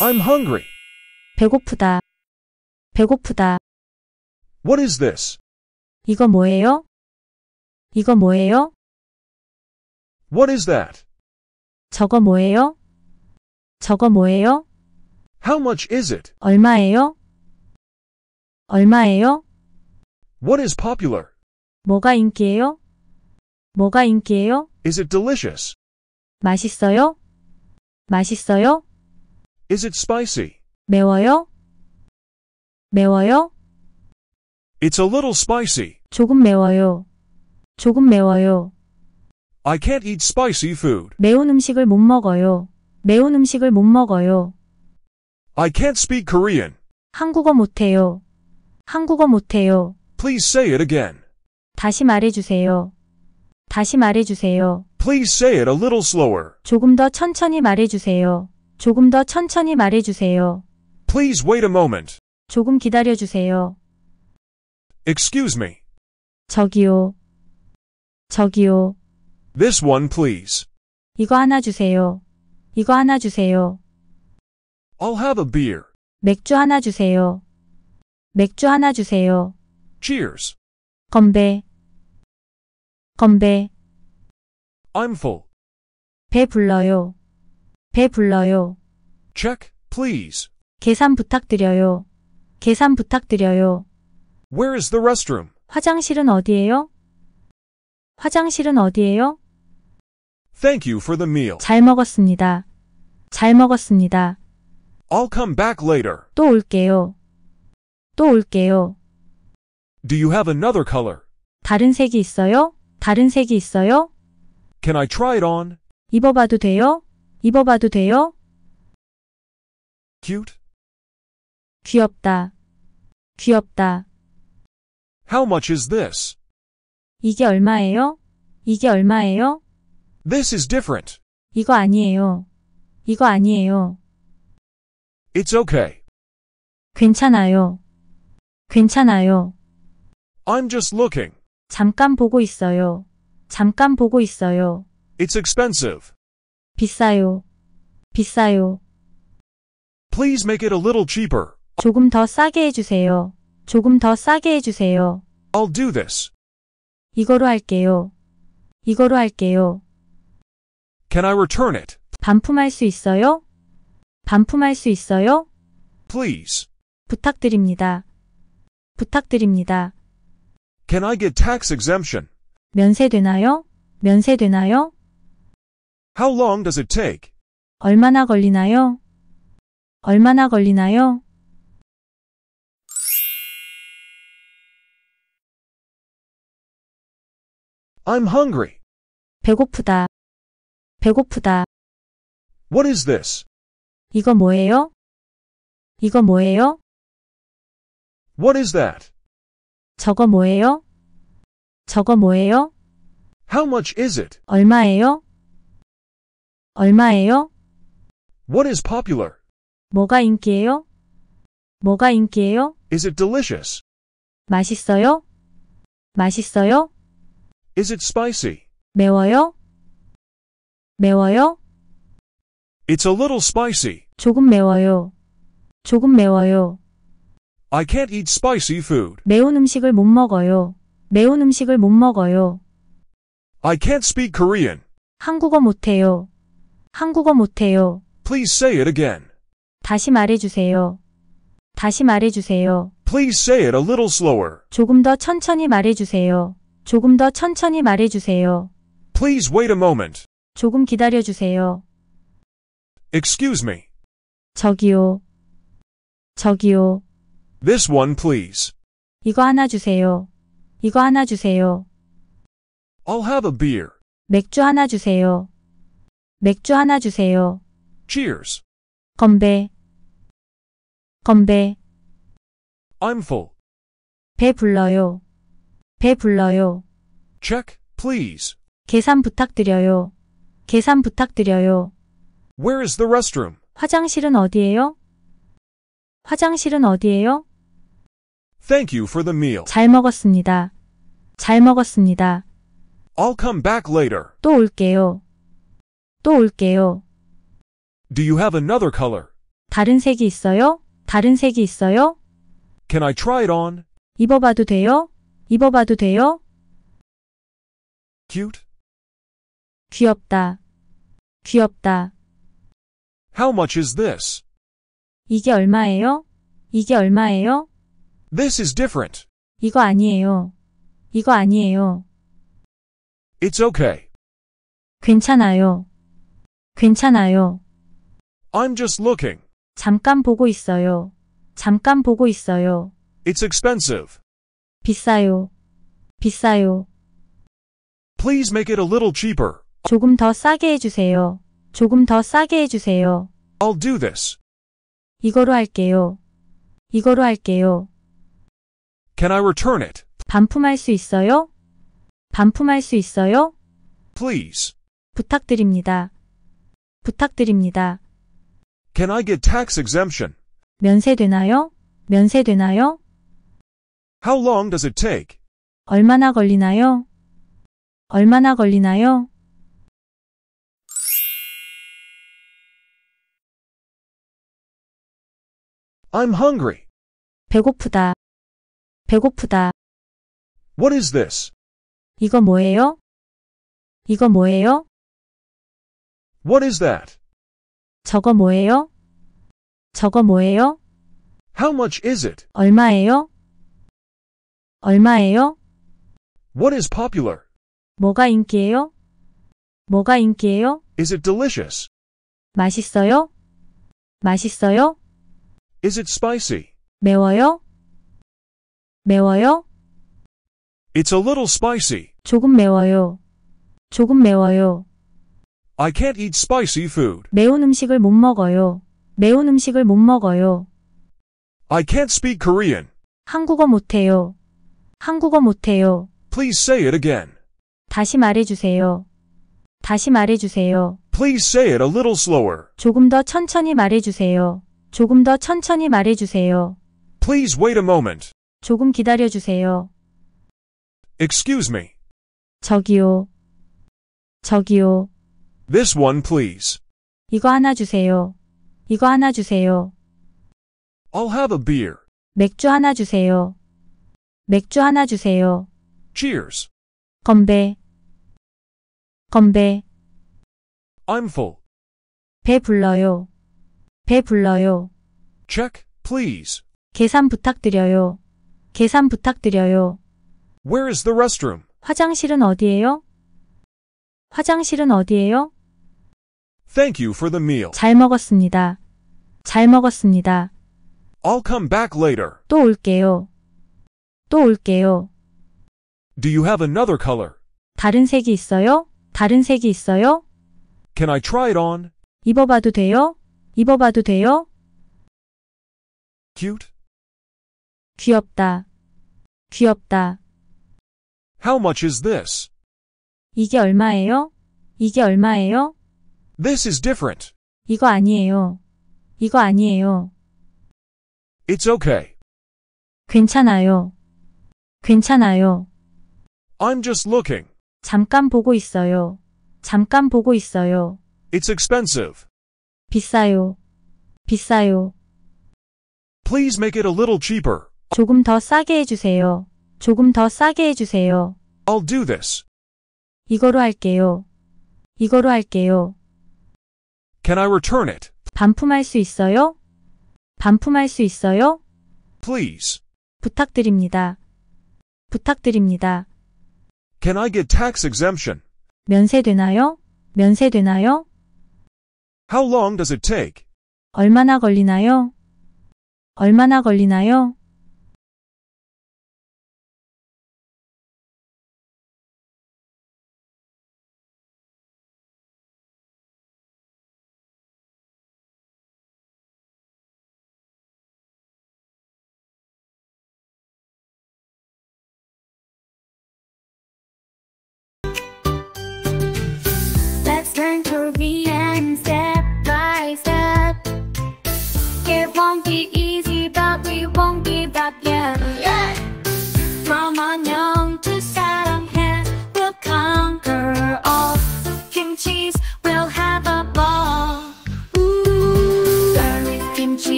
I'm hungry. 배고프다. 배고프다. What is this? 이거 뭐예요? 이거 뭐예요? What is that? 저거 뭐예요? 저거 뭐예요? How much is it? 얼마예요? 얼마예요? What is popular? 뭐가 인기예요? 뭐가 인기예요? Is it delicious? 맛있어요? 맛있어요? Is it spicy? 매워요? 매워요? It's a little spicy. 조금 매워요. 조금 매워요. I can't eat spicy food. 매운 음식을 못 먹어요. 매운 음식을 못 먹어요. I can't speak Korean. 한국어 못해요. 한국어 못해요. Please say it again. 다시 말해주세요. 다시 말해주세요. Please say it a little slower. 조금 더 천천히 말해주세요. 조금 더 천천히 말해주세요. Please wait a moment. 조금 기다려주세요. Excuse me. 저기요. 저기요. This one, please. 이거 하나 주세요. 이거 하나 주세요. I'll have a beer. 맥주 하나 주세요. 맥주 하나 주세요. Cheers. 건배. 건배. I'm full. 배 불러요. 배 불러요. Check, please. 계산 부탁드려요. 계산 부탁드려요. Where is the restroom? 화장실은 어디예요? 화장실은 어디예요? Thank you for the meal. 잘 먹었습니다. 잘 먹었습니다. I'll come back later. 또 올게요. 또 올게요. Do you have another color? 다른 색이 있어요? 다른 색이 있어요? Can I try it on? 입어봐도 돼요? 입어봐도 돼요? Cute. 귀엽다. 귀엽다. How much is this? 이게 얼마예요? 이게 얼마예요? This is different. 이거 아니에요. 이거 아니에요. It's okay. 괜찮아요. 괜찮아요. I'm just looking. 잠깐 보고 있어요. 잠깐 보고 있어요. It's expensive. 비싸요. 비싸요. Please make it a little cheaper. 조금 더 싸게 해주세요. 조금 더 싸게 해주세요. I'll do this. 이거로 할게요. 이거로 할게요. Can I return it? 반품할 수 있어요? 반품할 수 있어요? Please. 부탁드립니다. 부탁드립니다. Can I get tax exemption? 면세되나요? 면세되나요? How long does it take? 얼마나 걸리나요? 얼마나 걸리나요? I'm hungry. 배고프다. 배고프다. What is this? 이거 뭐예요? 이거 뭐예요? What is that? 저거 뭐예요? 저거 뭐예요? How much is it? 얼마예요? 얼마예요? What is popular? 뭐가 인기예요? 뭐가 인기예요? Is it delicious? 맛있어요? 맛있어요? Is it spicy? 매워요? 매워요? It's a little spicy. 조금 매워요. 조금 매워요. I can't eat spicy food. 매운 음식을 못 먹어요. 매운 음식을 못 먹어요. I can't speak Korean. 한국어 못해요. 한국어 못해요. Please say it again. 다시 말해주세요. 다시 말해주세요. Please say it a little slower. 조금 더 천천히 말해주세요. 조금 더 천천히 말해주세요. Please wait a moment. 조금 기다려주세요. Excuse me. 저기요. 저기요. This one please. 이거 하나 주세요. 이거 하나 주세요. I'll have a beer. 맥주 하나 주세요. 맥주 하나 주세요. Cheers. 건배. 건배. I'm full. 배 불러요. 배 불러요. Check, please. 계산 부탁드려요. 계산 부탁드려요. Where is the restroom? 화장실은 어디예요? 화장실은 어디예요? Thank you for the meal. 잘 먹었습니다. 잘 먹었습니다. I'll come back later. 또 올게요. 또 올게요. Do you have another color? 다른 색이 있어요? 다른 색이 있어요? Can I try it on? 입어봐도 돼요? 입어봐도 돼요? Cute. 귀엽다. 귀엽다. How much is this? 이게 얼마예요? 이게 얼마예요? This is different. 이거 아니에요. 이거 아니에요. It's okay. 괜찮아요. 괜찮아요. I'm just looking. 잠깐 보고 있어요. 잠깐 보고 있어요. It's expensive. 비싸요. 비싸요. Please make it a little cheaper. 조금 더 싸게 해주세요. 조금 더 싸게 해주세요. I'll do this. 이거로 할게요. 이거로 할게요. Can I return it? 반품할 수 있어요? 반품할 수 있어요? Please. 부탁드립니다. 부탁드립니다. Can I get tax exemption? 면세되나요? 면세되나요? How long does it take? 얼마나 걸리나요? 얼마나 걸리나요? I'm hungry. 배고프다. 배고프다. What is this? 이거 뭐예요? 이거 뭐예요? What is that? 저거 뭐예요? 저거 뭐예요? How much is it? 얼마예요? 얼마예요? What is popular? 뭐가 인기예요? 뭐가 인기예요? Is it delicious? 맛있어요? 맛있어요? Is it spicy? 매워요? 매워요? It's a little spicy. 조금 매워요. 조금 매워요. I can't eat spicy food. 매운 음식을 못 먹어요. 매운 음식을 못 먹어요. I can't speak Korean. 한국어 못해요. 한국어 못해요. Please say it again. 다시 말해주세요. 다시 말해주세요. Please say it a little slower. 조금 더 천천히 말해주세요. 조금 더 천천히 말해주세요. Please wait a moment. 조금 기다려주세요. Excuse me. 저기요. 저기요. This one, please. 이거 하나 주세요. 이거 하나 주세요. I'll have a beer. 맥주 하나 주세요. 맥주 하나 주세요. Cheers. 건배. 건배. I'm full. 배 불러요. 배 불러요. Check, please. 계산 부탁드려요. 계산 부탁드려요. Where is the restroom? 화장실은 어디예요? 화장실은 어디예요? Thank you for the meal. 잘 먹었습니다. 잘 먹었습니다. I'll come back later. 또 올게요. 또 올게요. Do you have another color? 다른 색이 있어요? 다른 색이 있어요? Can I try it on? 입어봐도 돼요? 입어봐도 돼요? Cute? 귀엽다. 귀엽다. How much is this? 이게 얼마예요? 이게 얼마예요? This is different. 이거 아니에요. 이거 아니에요. It's okay. 괜찮아요. 괜찮아요. I'm just looking. 잠깐 보고 있어요. 잠깐 보고 있어요. It's expensive. 비싸요. 비싸요. Please make it a little cheaper. 조금 더 싸게 해주세요. 조금 더 싸게 해주세요. I'll do this. 이거로 할게요. 이거로 할게요. Can I return it? 반품할 수 있어요? 반품할 수 있어요? Please. 부탁드립니다. 부탁드립니다. Can I get tax exemption? 면세되나요? 면세되나요? How long does it take? 얼마나 걸리나요? 얼마나 걸리나요?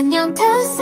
안녕 투